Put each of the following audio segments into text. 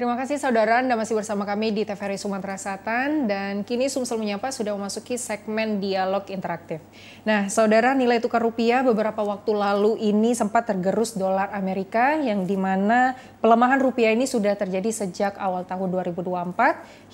Terima kasih saudara Anda masih bersama kami di TVRI Sumatera Selatan dan kini Sumsel Menyapa sudah memasuki segmen dialog interaktif. Nah saudara nilai tukar rupiah beberapa waktu lalu ini sempat tergerus dolar Amerika yang dimana Pelemahan rupiah ini sudah terjadi sejak awal tahun 2024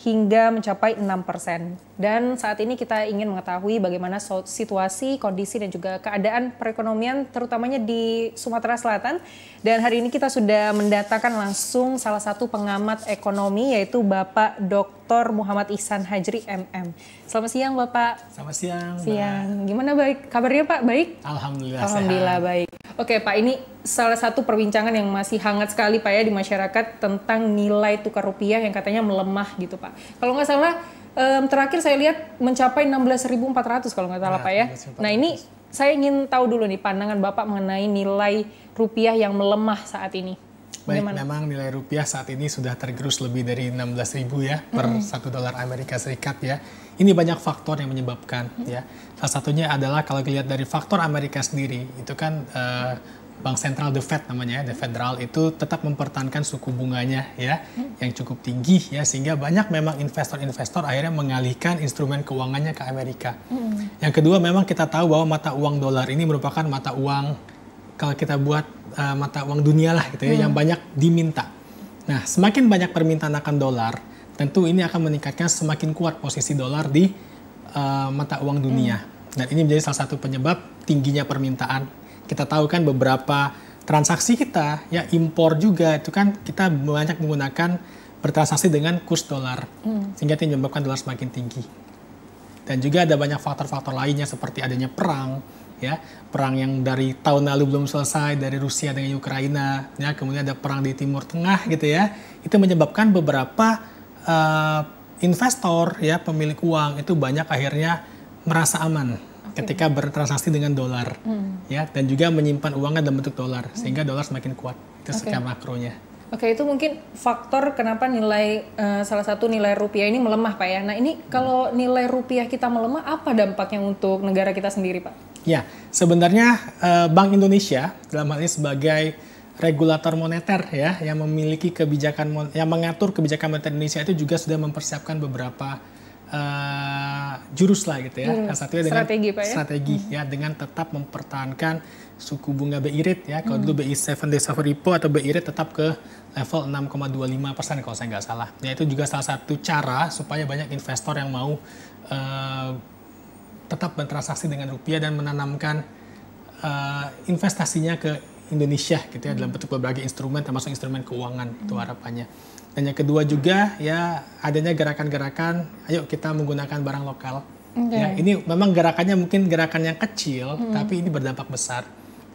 hingga mencapai 6 persen. Dan saat ini kita ingin mengetahui bagaimana situasi, kondisi, dan juga keadaan perekonomian terutamanya di Sumatera Selatan. Dan hari ini kita sudah mendatangkan langsung salah satu pengamat ekonomi yaitu Bapak Dr. Muhammad Ihsan Hajri MM. Selamat siang Bapak. Selamat siang. Siang. Mbak. Gimana baik kabarnya Pak? Baik? Alhamdulillah. Alhamdulillah sehat. baik. Oke Pak, ini salah satu perbincangan yang masih hangat sekali Pak ya di masyarakat tentang nilai tukar rupiah yang katanya melemah gitu Pak. Kalau nggak salah terakhir saya lihat mencapai 16.400 kalau nggak salah ya, Pak ya. 16, nah ini saya ingin tahu dulu nih pandangan Bapak mengenai nilai rupiah yang melemah saat ini. Baik, Gimana? memang nilai rupiah saat ini sudah tergerus lebih dari 16.000 ya mm -hmm. per 1 dolar Amerika Serikat ya ini banyak faktor yang menyebabkan hmm. ya. Salah satunya adalah kalau dilihat dari faktor Amerika sendiri, itu kan uh, Bank Sentral The Fed namanya, ya, The Federal itu tetap mempertahankan suku bunganya ya hmm. yang cukup tinggi ya sehingga banyak memang investor-investor akhirnya mengalihkan instrumen keuangannya ke Amerika. Hmm. Yang kedua memang kita tahu bahwa mata uang dolar ini merupakan mata uang kalau kita buat uh, mata uang dunia lah gitu ya hmm. yang banyak diminta. Nah, semakin banyak permintaan akan dolar, tentu ini akan meningkatkan semakin kuat posisi dolar di uh, mata uang dunia. Hmm. Dan ini menjadi salah satu penyebab tingginya permintaan. Kita tahu kan beberapa transaksi kita, ya impor juga itu kan kita banyak menggunakan bertransaksi dengan kurs dolar, hmm. sehingga ini menyebabkan dolar semakin tinggi. Dan juga ada banyak faktor-faktor lainnya seperti adanya perang, ya perang yang dari tahun lalu belum selesai dari Rusia dengan Ukraina, ya kemudian ada perang di Timur Tengah gitu ya, itu menyebabkan beberapa uh, investor ya pemilik uang itu banyak akhirnya merasa aman okay. ketika bertransaksi dengan dolar hmm. ya dan juga menyimpan uangnya dalam bentuk dolar hmm. sehingga dolar semakin kuat itu okay. secara makronya. Oke, itu mungkin faktor kenapa nilai uh, salah satu nilai rupiah ini melemah, Pak ya. Nah, ini hmm. kalau nilai rupiah kita melemah apa dampaknya untuk negara kita sendiri, Pak? Ya, sebenarnya uh, Bank Indonesia dalam hal ini sebagai regulator moneter ya yang memiliki kebijakan yang mengatur kebijakan moneter Indonesia itu juga sudah mempersiapkan beberapa uh, jurus lah gitu ya. Hmm, Salah satunya dengan strategi, Pak, ya? strategi hmm. ya dengan tetap mempertahankan suku bunga BI rate ya. Kalau hmm. dulu BI 7 days over repo atau BI rate tetap ke level 6,25 persen kalau saya nggak salah. Ya itu juga salah satu cara supaya banyak investor yang mau uh, tetap bertransaksi dengan rupiah dan menanamkan uh, investasinya ke Indonesia gitu ya hmm. dalam bentuk berbagai instrumen termasuk instrumen keuangan hmm. itu harapannya. Dan yang kedua juga ya adanya gerakan-gerakan ayo kita menggunakan barang lokal. Okay. Ya, ini memang gerakannya mungkin gerakan yang kecil hmm. tapi ini berdampak besar.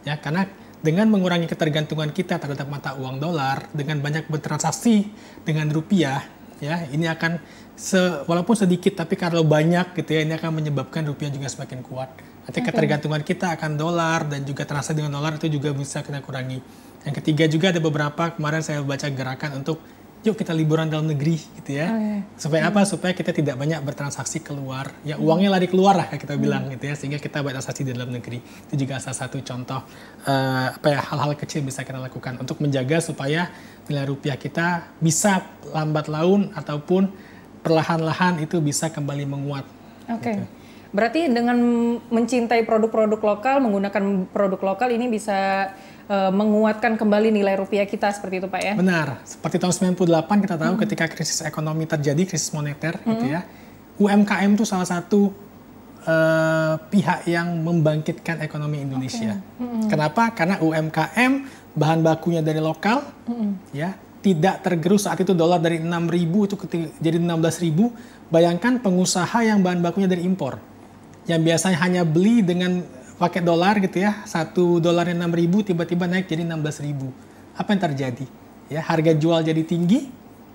Ya, karena dengan mengurangi ketergantungan kita terhadap mata uang dolar dengan banyak bertransaksi dengan rupiah ya ini akan se walaupun sedikit tapi kalau banyak gitu ya ini akan menyebabkan rupiah juga semakin kuat. Artinya okay. ketergantungan kita akan dolar dan juga transaksi dengan dolar itu juga bisa kita kurangi. Yang ketiga juga ada beberapa kemarin saya baca gerakan untuk yuk kita liburan dalam negeri gitu ya. Okay. Supaya apa? Supaya kita tidak banyak bertransaksi keluar. Ya hmm. uangnya lari keluar lah kita hmm. bilang gitu ya sehingga kita banyak transaksi di dalam negeri. Itu juga salah satu contoh uh, apa ya hal-hal kecil bisa kita lakukan untuk menjaga supaya nilai rupiah kita bisa lambat laun ataupun perlahan-lahan itu bisa kembali menguat. Oke. Okay. Gitu. Berarti dengan mencintai produk-produk lokal, menggunakan produk lokal ini bisa uh, menguatkan kembali nilai rupiah kita seperti itu Pak ya? Benar. Seperti tahun 98 kita tahu hmm. ketika krisis ekonomi terjadi, krisis moneter gitu hmm. gitu ya. UMKM itu salah satu uh, pihak yang membangkitkan ekonomi Indonesia. Okay. Hmm. Kenapa? Karena UMKM bahan bakunya dari lokal, hmm. ya tidak tergerus saat itu dolar dari 6.000 itu jadi 16.000, bayangkan pengusaha yang bahan bakunya dari impor. Yang biasanya hanya beli dengan paket dolar gitu ya, satu dolarnya 6.000 tiba-tiba naik jadi 16.000. Apa yang terjadi? Ya, harga jual jadi tinggi,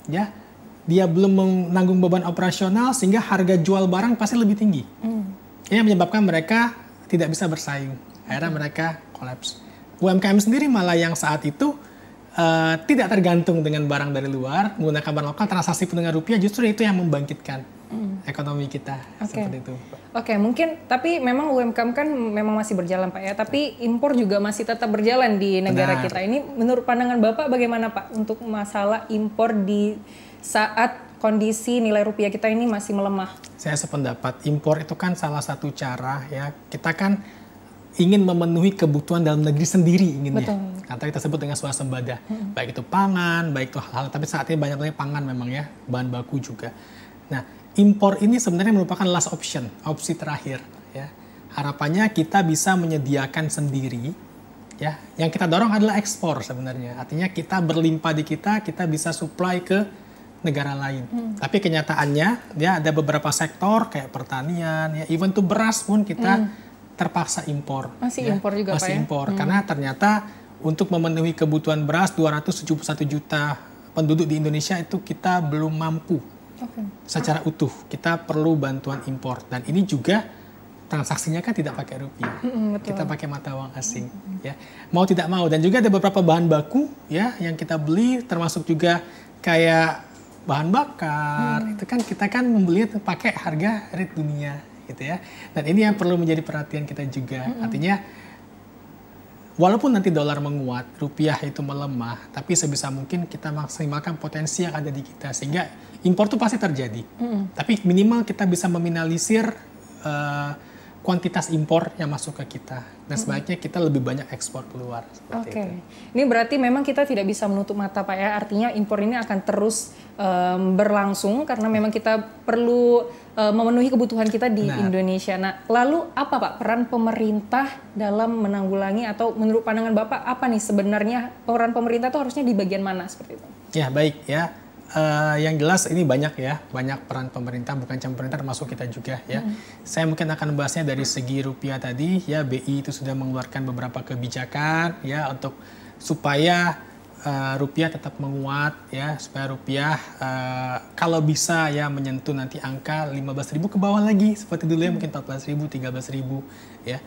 ya. Dia belum menanggung beban operasional sehingga harga jual barang pasti lebih tinggi. Hmm. Ini menyebabkan mereka tidak bisa bersaing. Akhirnya hmm. mereka kolaps. UMKM sendiri malah yang saat itu Eh, tidak tergantung dengan barang dari luar, menggunakan barang lokal, transaksi dengan rupiah justru itu yang membangkitkan hmm. ekonomi kita okay. seperti itu. Oke, okay, mungkin tapi memang UMKM kan memang masih berjalan Pak ya, tapi impor juga masih tetap berjalan di negara Benar. kita. Ini menurut pandangan Bapak bagaimana Pak untuk masalah impor di saat kondisi nilai rupiah kita ini masih melemah? Saya sependapat, impor itu kan salah satu cara ya. Kita kan ingin memenuhi kebutuhan dalam negeri sendiri inginnya. Betul. Kata kita sebut dengan swasembada. Hmm. Baik itu pangan, baik itu hal-hal, tapi saat ini banyaknya pangan memang ya, bahan baku juga. Nah, impor ini sebenarnya merupakan last option, opsi terakhir ya. Harapannya kita bisa menyediakan sendiri ya. Yang kita dorong adalah ekspor sebenarnya. Artinya kita berlimpah di kita, kita bisa supply ke negara lain. Hmm. Tapi kenyataannya ya ada beberapa sektor kayak pertanian ya, even tuh beras pun kita hmm terpaksa impor. Masih ya. impor juga Masih Pak ya? impor hmm. karena ternyata untuk memenuhi kebutuhan beras 271 juta penduduk di Indonesia itu kita belum mampu okay. secara utuh. Kita perlu bantuan impor dan ini juga transaksinya kan tidak pakai rupiah, betul. kita pakai mata uang asing, ya mau tidak mau dan juga ada beberapa bahan baku ya yang kita beli termasuk juga kayak bahan bakar hmm. itu kan kita kan membeli pakai harga rate dunia gitu ya dan ini yang perlu menjadi perhatian kita juga -hmm. artinya walaupun nanti dolar menguat, rupiah itu melemah, tapi sebisa mungkin kita maksimalkan potensi yang ada di kita sehingga impor itu pasti terjadi. Mm. Tapi minimal kita bisa meminimalisir uh, kuantitas impor yang masuk ke kita. Dan sebaiknya kita lebih banyak ekspor keluar. Oke. Okay. Ini berarti memang kita tidak bisa menutup mata Pak ya. Artinya impor ini akan terus um, berlangsung karena memang kita perlu uh, memenuhi kebutuhan kita di nah. Indonesia. Nah, lalu apa Pak peran pemerintah dalam menanggulangi atau menurut pandangan Bapak apa nih sebenarnya peran pemerintah itu harusnya di bagian mana seperti itu? Ya, baik ya. Uh, yang jelas ini banyak ya, banyak peran pemerintah, bukan cuma pemerintah termasuk kita juga ya. Hmm. Saya mungkin akan membahasnya dari segi rupiah tadi ya, BI itu sudah mengeluarkan beberapa kebijakan ya untuk supaya uh, rupiah tetap menguat ya supaya rupiah uh, kalau bisa ya menyentuh nanti angka 15.000 ke bawah lagi seperti dulu ya mungkin 14.000 13.000 ya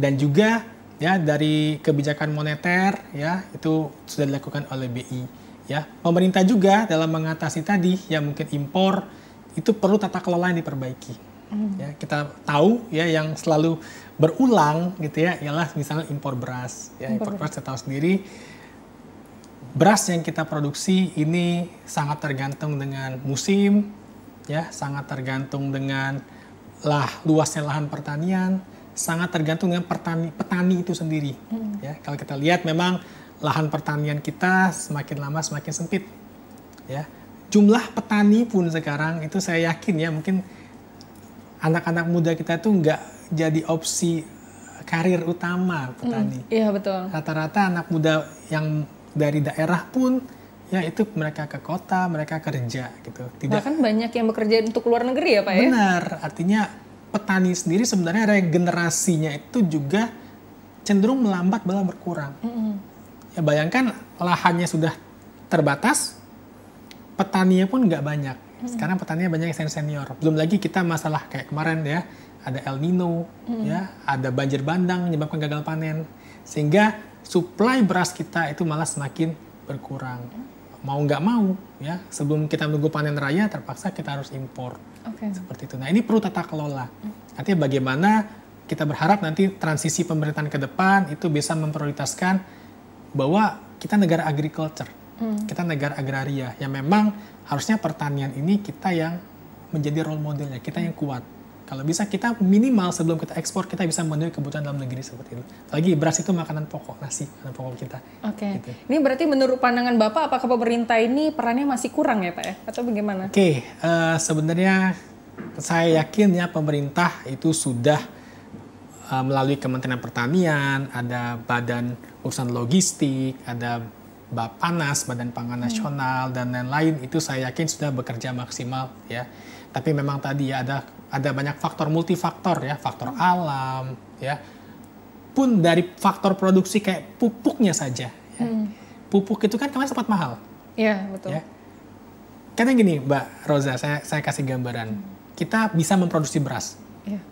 dan juga ya dari kebijakan moneter ya itu sudah dilakukan oleh BI ya pemerintah juga dalam mengatasi tadi ya mungkin impor itu perlu tata kelola yang diperbaiki hmm. ya kita tahu ya yang selalu berulang gitu ya ialah misalnya impor beras ya impor, impor beras kita tahu sendiri beras yang kita produksi ini sangat tergantung dengan musim, ya, sangat tergantung dengan lah luasnya lahan pertanian, sangat tergantung dengan petani, petani itu sendiri. Hmm. Ya, kalau kita lihat memang lahan pertanian kita semakin lama semakin sempit. Ya, jumlah petani pun sekarang itu saya yakin ya mungkin anak-anak muda kita itu nggak jadi opsi karir utama petani. Hmm. Iya betul. Rata-rata anak muda yang dari daerah pun ya itu mereka ke kota, mereka kerja gitu. Tidak kan banyak yang bekerja untuk luar negeri ya, Pak benar. ya? Benar. Artinya petani sendiri sebenarnya regenerasinya itu juga cenderung melambat malah berkurang. Mm -hmm. Ya bayangkan lahannya sudah terbatas, petaninya pun nggak banyak. Sekarang petaninya banyak yang senior. Belum lagi kita masalah kayak kemarin ya, ada El Nino, mm -hmm. ya, ada banjir bandang menyebabkan gagal panen sehingga supply beras kita itu malah semakin berkurang. Mau nggak mau, ya sebelum kita menunggu panen raya terpaksa kita harus impor. Okay. Seperti itu. Nah ini perlu tata kelola. Artinya bagaimana kita berharap nanti transisi pemerintahan ke depan itu bisa memprioritaskan bahwa kita negara agriculture, hmm. kita negara agraria yang memang harusnya pertanian ini kita yang menjadi role modelnya, kita yang kuat. Kalau bisa kita minimal sebelum kita ekspor kita bisa memenuhi kebutuhan dalam negeri seperti itu. Lagi beras itu makanan pokok nasi makanan pokok kita. Oke. Okay. Gitu. Ini berarti menurut pandangan bapak apakah pemerintah ini perannya masih kurang ya pak ya atau bagaimana? Oke okay. uh, eh, sebenarnya saya yakin ya pemerintah itu sudah uh, melalui Kementerian Pertanian ada badan urusan logistik ada Bapanas, Badan Pangan Nasional hmm. dan lain-lain itu saya yakin sudah bekerja maksimal ya. Tapi memang tadi ya ada ada banyak faktor multifaktor ya, faktor hmm. alam ya. Pun dari faktor produksi kayak pupuknya saja ya. Hmm. Pupuk itu kan kemarin sempat mahal. Iya, betul. Ya. Karena gini, Mbak Rosa, saya saya kasih gambaran. Hmm. Kita bisa memproduksi beras. Iya.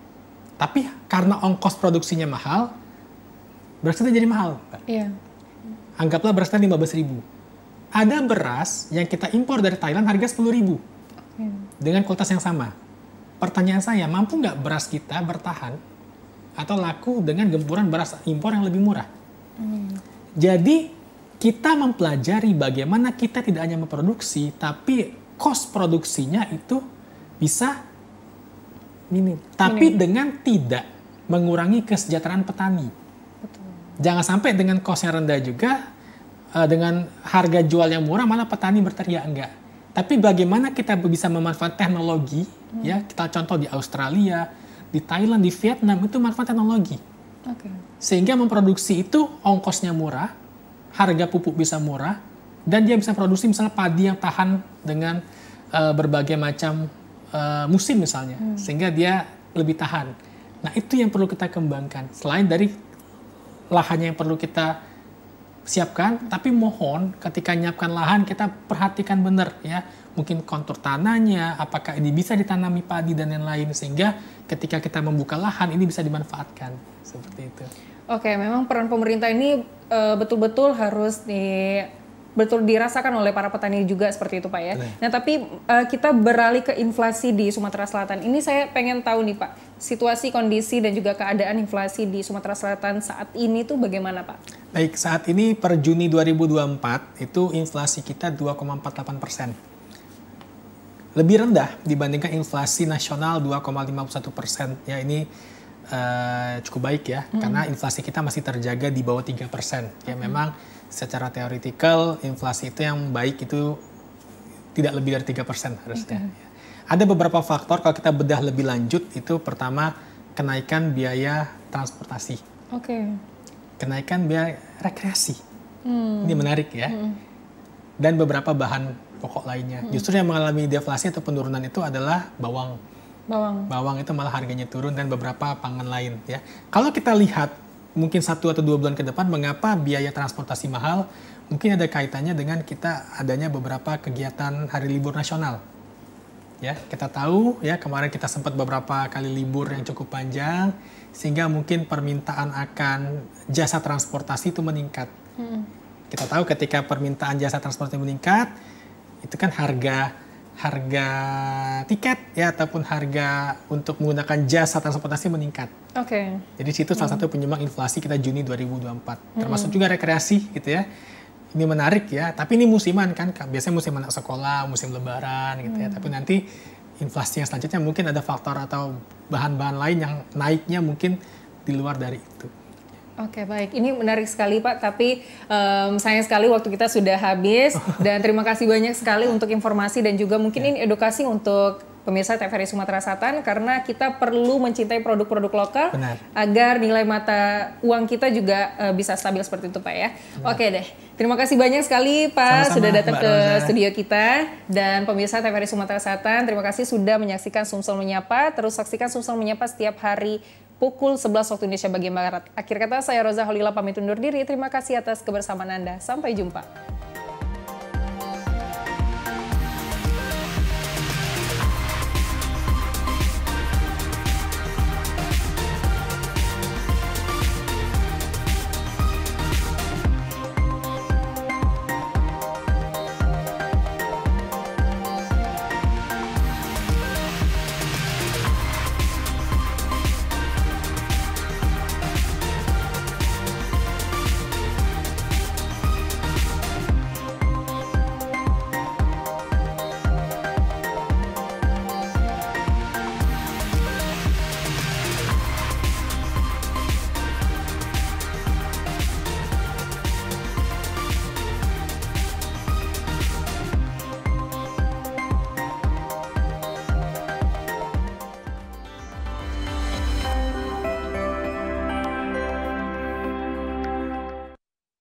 Tapi karena ongkos produksinya mahal, beras itu jadi mahal, Ya. Iya Anggaplah berasnya 15 ribu. Ada beras yang kita impor dari Thailand harga 10 ribu. Dengan kualitas yang sama. Pertanyaan saya, mampu nggak beras kita bertahan atau laku dengan gempuran beras impor yang lebih murah? Hmm. Jadi kita mempelajari bagaimana kita tidak hanya memproduksi, tapi cost produksinya itu bisa minim. Tapi minim. dengan tidak mengurangi kesejahteraan petani jangan sampai dengan cost yang rendah juga eh, dengan harga jual yang murah malah petani berteriak enggak. Tapi bagaimana kita bisa memanfaatkan teknologi hmm. ya kita contoh di Australia, di Thailand, di Vietnam itu manfaat teknologi. Okay. Sehingga memproduksi itu ongkosnya murah, harga pupuk bisa murah dan dia bisa produksi misalnya padi yang tahan dengan uh, berbagai macam uh, musim misalnya hmm. sehingga dia lebih tahan. Nah, itu yang perlu kita kembangkan selain dari lahannya yang perlu kita siapkan, tapi mohon ketika menyiapkan lahan kita perhatikan benar ya, mungkin kontur tanahnya, apakah ini bisa ditanami padi dan lain-lain sehingga ketika kita membuka lahan ini bisa dimanfaatkan seperti itu. Oke, memang peran pemerintah ini eh, betul-betul harus di betul dirasakan oleh para petani juga seperti itu Pak ya. Iya. Nah tapi uh, kita beralih ke inflasi di Sumatera Selatan. Ini saya pengen tahu nih Pak, situasi kondisi dan juga keadaan inflasi di Sumatera Selatan saat ini tuh bagaimana Pak? Baik, saat ini per Juni 2024 itu inflasi kita 2,48 persen lebih rendah dibandingkan inflasi nasional 2,51 persen. Ya ini uh, cukup baik ya, hmm. karena inflasi kita masih terjaga di bawah 3 persen. Ya hmm. memang secara teoritikal inflasi itu yang baik itu tidak lebih dari tiga persen harusnya. Mm Ada beberapa faktor kalau kita bedah lebih lanjut itu pertama kenaikan biaya transportasi. Oke. Okay. Kenaikan biaya rekreasi. Hmm. Ini menarik ya. Hmm. Dan beberapa bahan pokok lainnya. Hmm. Justru yang mengalami deflasi atau penurunan itu adalah bawang. Bawang. Bawang itu malah harganya turun dan beberapa pangan lain ya. Kalau kita lihat mungkin satu atau dua bulan ke depan mengapa biaya transportasi mahal mungkin ada kaitannya dengan kita adanya beberapa kegiatan hari libur nasional ya kita tahu ya kemarin kita sempat beberapa kali libur yang cukup panjang sehingga mungkin permintaan akan jasa transportasi itu meningkat hmm. kita tahu ketika permintaan jasa transportasi meningkat itu kan harga harga tiket ya ataupun harga untuk menggunakan jasa transportasi meningkat. Oke. Okay. Jadi situ salah hmm. satu penyumbang inflasi kita Juni 2024. Hmm. Termasuk juga rekreasi gitu ya. Ini menarik ya, tapi ini musiman kan. Biasanya musiman anak sekolah, musim lebaran gitu ya. Hmm. Tapi nanti inflasi yang selanjutnya mungkin ada faktor atau bahan-bahan lain yang naiknya mungkin di luar dari itu. Oke okay, baik, ini menarik sekali Pak. Tapi um, sayang sekali waktu kita sudah habis dan terima kasih banyak sekali untuk informasi dan juga mungkin ya. ini edukasi untuk pemirsa TVRI Sumatera Selatan karena kita perlu mencintai produk-produk lokal Benar. agar nilai mata uang kita juga uh, bisa stabil seperti itu Pak ya. Oke okay, deh, terima kasih banyak sekali Pak Sama-sama, sudah datang ke Rosa. studio kita dan pemirsa TVRI Sumatera Selatan terima kasih sudah menyaksikan Sumsel Menyapa. Terus saksikan Sumsel Menyapa setiap hari pukul 11 waktu Indonesia bagian Barat. Akhir kata saya Roza Holila pamit undur diri. Terima kasih atas kebersamaan Anda. Sampai jumpa.